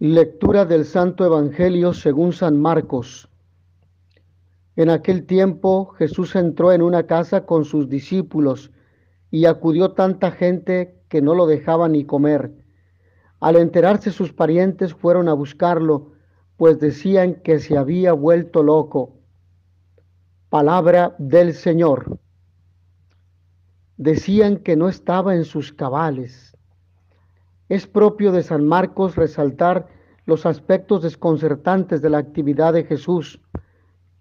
Lectura del Santo Evangelio según San Marcos. En aquel tiempo Jesús entró en una casa con sus discípulos y acudió tanta gente que no lo dejaba ni comer. Al enterarse sus parientes fueron a buscarlo, pues decían que se había vuelto loco. Palabra del Señor. Decían que no estaba en sus cabales. Es propio de San Marcos resaltar los aspectos desconcertantes de la actividad de Jesús.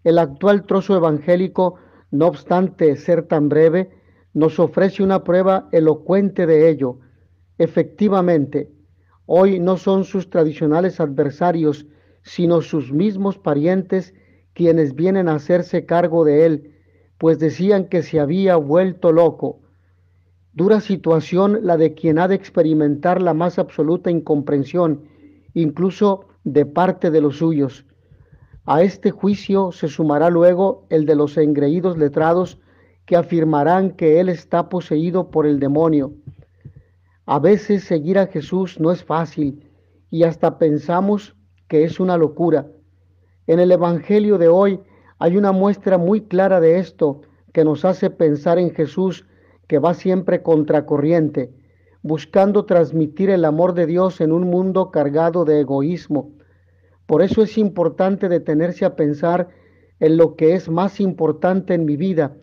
El actual trozo evangélico, no obstante ser tan breve, nos ofrece una prueba elocuente de ello. Efectivamente, hoy no son sus tradicionales adversarios, sino sus mismos parientes quienes vienen a hacerse cargo de él, pues decían que se había vuelto loco. Dura situación la de quien ha de experimentar la más absoluta incomprensión, incluso de parte de los suyos. A este juicio se sumará luego el de los engreídos letrados que afirmarán que él está poseído por el demonio. A veces seguir a Jesús no es fácil y hasta pensamos que es una locura. En el Evangelio de hoy hay una muestra muy clara de esto que nos hace pensar en Jesús que va siempre contracorriente, buscando transmitir el amor de Dios en un mundo cargado de egoísmo. Por eso es importante detenerse a pensar en lo que es más importante en mi vida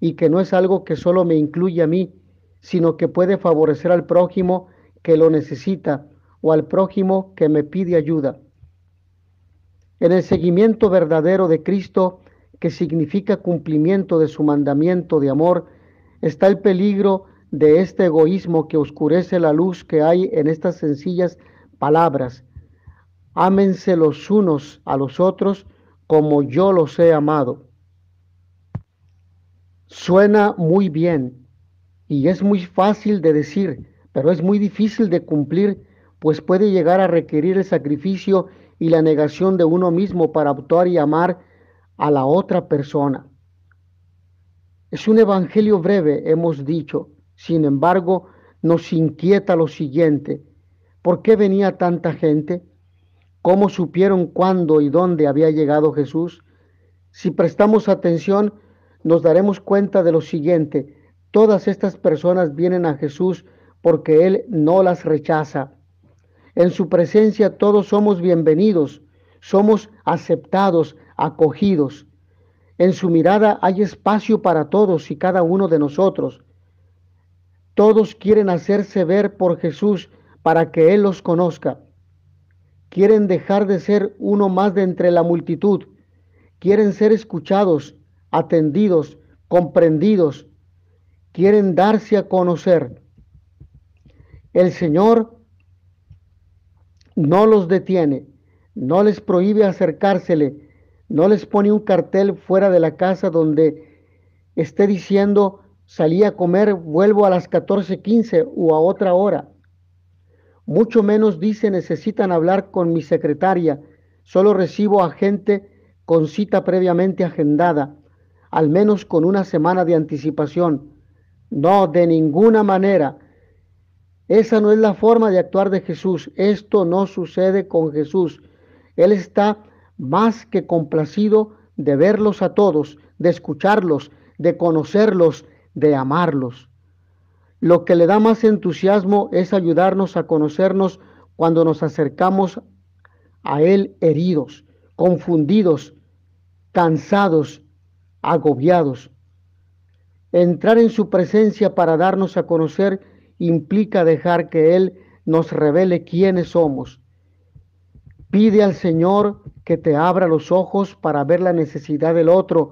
y que no es algo que solo me incluye a mí, sino que puede favorecer al prójimo que lo necesita o al prójimo que me pide ayuda. En el seguimiento verdadero de Cristo, que significa cumplimiento de su mandamiento de amor, está el peligro de este egoísmo que oscurece la luz que hay en estas sencillas palabras. Ámense los unos a los otros como yo los he amado. Suena muy bien y es muy fácil de decir, pero es muy difícil de cumplir, pues puede llegar a requerir el sacrificio y la negación de uno mismo para actuar y amar a la otra persona. Es un evangelio breve, hemos dicho. Sin embargo, nos inquieta lo siguiente. ¿Por qué venía tanta gente? ¿Cómo supieron cuándo y dónde había llegado Jesús? Si prestamos atención, nos daremos cuenta de lo siguiente. Todas estas personas vienen a Jesús porque Él no las rechaza. En su presencia todos somos bienvenidos, somos aceptados, acogidos. En su mirada hay espacio para todos y cada uno de nosotros. Todos quieren hacerse ver por Jesús para que Él los conozca. Quieren dejar de ser uno más de entre la multitud. Quieren ser escuchados, atendidos, comprendidos. Quieren darse a conocer. El Señor no los detiene, no les prohíbe acercársele no les pone un cartel fuera de la casa donde esté diciendo salí a comer, vuelvo a las 14:15 o a otra hora. Mucho menos dice necesitan hablar con mi secretaria. Solo recibo a gente con cita previamente agendada, al menos con una semana de anticipación. No, de ninguna manera. Esa no es la forma de actuar de Jesús. Esto no sucede con Jesús. Él está más que complacido de verlos a todos, de escucharlos, de conocerlos, de amarlos. Lo que le da más entusiasmo es ayudarnos a conocernos cuando nos acercamos a Él heridos, confundidos, cansados, agobiados. Entrar en su presencia para darnos a conocer implica dejar que Él nos revele quiénes somos. Pide al Señor que te abra los ojos para ver la necesidad del otro,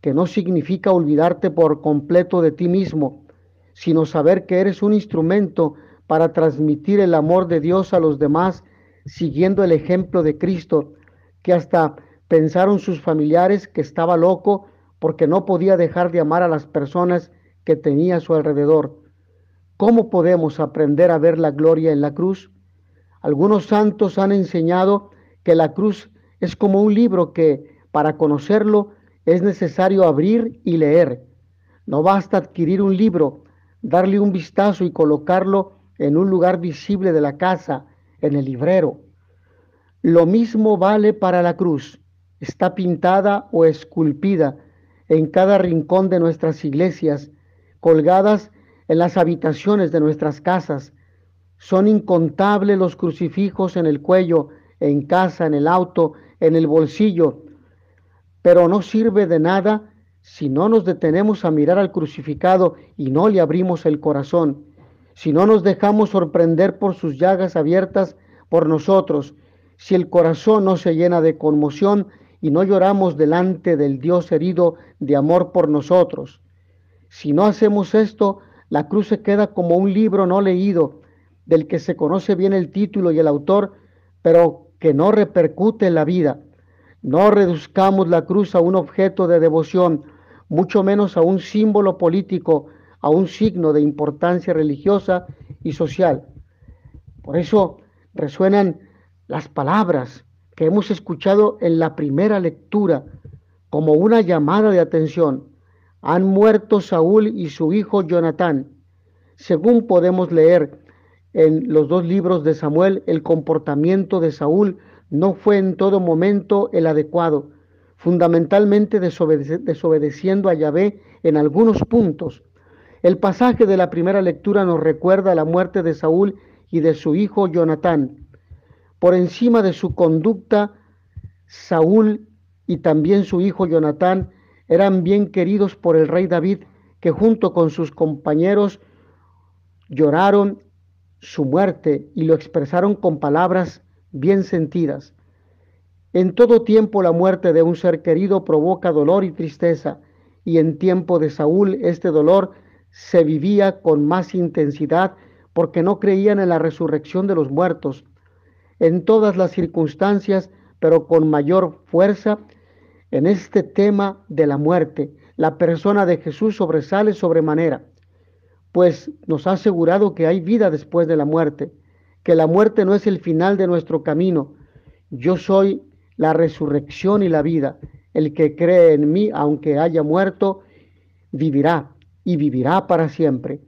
que no significa olvidarte por completo de ti mismo, sino saber que eres un instrumento para transmitir el amor de Dios a los demás, siguiendo el ejemplo de Cristo, que hasta pensaron sus familiares que estaba loco porque no podía dejar de amar a las personas que tenía a su alrededor. ¿Cómo podemos aprender a ver la gloria en la cruz? Algunos santos han enseñado que la cruz es como un libro que para conocerlo es necesario abrir y leer. No basta adquirir un libro, darle un vistazo y colocarlo en un lugar visible de la casa, en el librero. Lo mismo vale para la cruz. Está pintada o esculpida en cada rincón de nuestras iglesias, colgadas en las habitaciones de nuestras casas. Son incontables los crucifijos en el cuello en casa, en el auto, en el bolsillo, pero no sirve de nada si no nos detenemos a mirar al crucificado y no le abrimos el corazón, si no nos dejamos sorprender por sus llagas abiertas por nosotros, si el corazón no se llena de conmoción y no lloramos delante del Dios herido de amor por nosotros. Si no hacemos esto, la cruz se queda como un libro no leído, del que se conoce bien el título y el autor, pero que no repercute en la vida. No reduzcamos la cruz a un objeto de devoción, mucho menos a un símbolo político, a un signo de importancia religiosa y social. Por eso resuenan las palabras que hemos escuchado en la primera lectura como una llamada de atención. Han muerto Saúl y su hijo Jonatán. Según podemos leer en los dos libros de Samuel, el comportamiento de Saúl no fue en todo momento el adecuado, fundamentalmente desobedeciendo a Yahvé en algunos puntos. El pasaje de la primera lectura nos recuerda la muerte de Saúl y de su hijo Jonatán. Por encima de su conducta, Saúl y también su hijo Jonatán eran bien queridos por el rey David, que junto con sus compañeros lloraron su muerte y lo expresaron con palabras bien sentidas. En todo tiempo la muerte de un ser querido provoca dolor y tristeza, y en tiempo de Saúl este dolor se vivía con más intensidad porque no creían en la resurrección de los muertos. En todas las circunstancias, pero con mayor fuerza, en este tema de la muerte, la persona de Jesús sobresale sobremanera pues nos ha asegurado que hay vida después de la muerte, que la muerte no es el final de nuestro camino. Yo soy la resurrección y la vida. El que cree en mí, aunque haya muerto, vivirá y vivirá para siempre.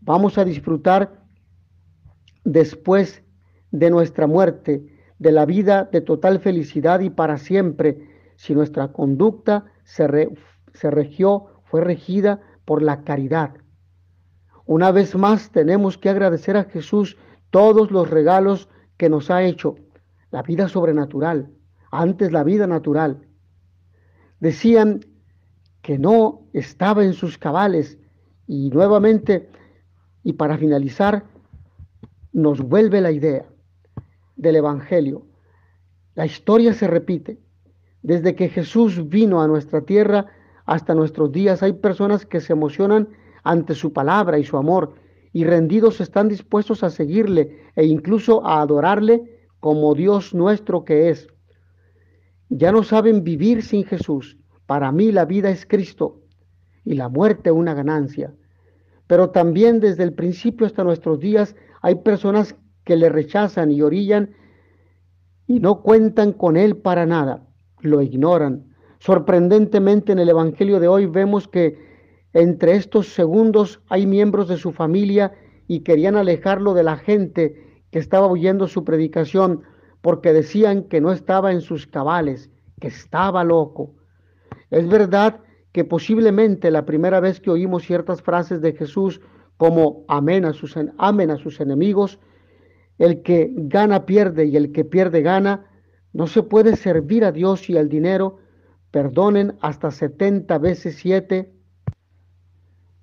Vamos a disfrutar después de nuestra muerte, de la vida de total felicidad y para siempre, si nuestra conducta se, regió, fue regida por la caridad, una vez más tenemos que agradecer a Jesús todos los regalos que nos ha hecho. La vida sobrenatural, antes la vida natural. Decían que no estaba en sus cabales y nuevamente, y para finalizar, nos vuelve la idea del Evangelio. La historia se repite. Desde que Jesús vino a nuestra tierra hasta nuestros días hay personas que se emocionan ante su palabra y su amor, y rendidos están dispuestos a seguirle e incluso a adorarle como Dios nuestro que es. Ya no saben vivir sin Jesús. Para mí la vida es Cristo y la muerte una ganancia. Pero también desde el principio hasta nuestros días hay personas que le rechazan y orillan y no cuentan con Él para nada, lo ignoran. Sorprendentemente en el Evangelio de hoy vemos que entre estos segundos hay miembros de su familia y querían alejarlo de la gente que estaba oyendo su predicación porque decían que no estaba en sus cabales, que estaba loco. Es verdad que posiblemente la primera vez que oímos ciertas frases de Jesús como amen a sus, a sus enemigos, el que gana pierde y el que pierde gana, no se puede servir a Dios y al dinero, perdonen hasta 70 veces siete,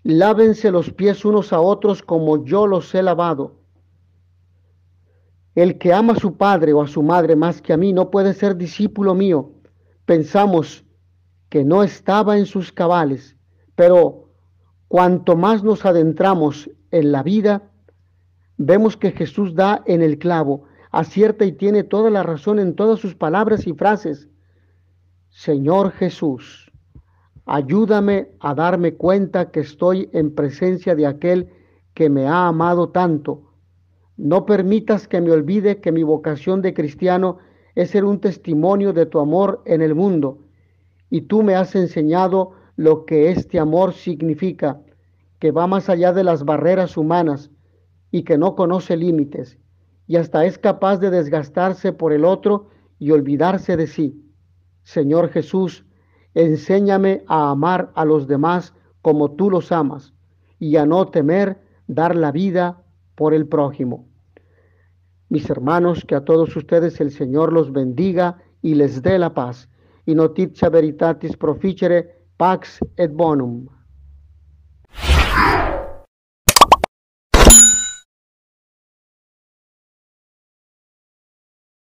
Lávense los pies unos a otros como yo los he lavado. El que ama a su padre o a su madre más que a mí no puede ser discípulo mío. Pensamos que no estaba en sus cabales, pero cuanto más nos adentramos en la vida, vemos que Jesús da en el clavo, acierta y tiene toda la razón en todas sus palabras y frases. Señor Jesús. Ayúdame a darme cuenta que estoy en presencia de aquel que me ha amado tanto. No permitas que me olvide que mi vocación de cristiano es ser un testimonio de tu amor en el mundo. Y tú me has enseñado lo que este amor significa, que va más allá de las barreras humanas y que no conoce límites, y hasta es capaz de desgastarse por el otro y olvidarse de sí. Señor Jesús, Enséñame a amar a los demás como tú los amas y a no temer dar la vida por el prójimo. Mis hermanos, que a todos ustedes el Señor los bendiga y les dé la paz. Y notitia veritatis proficere pax et bonum.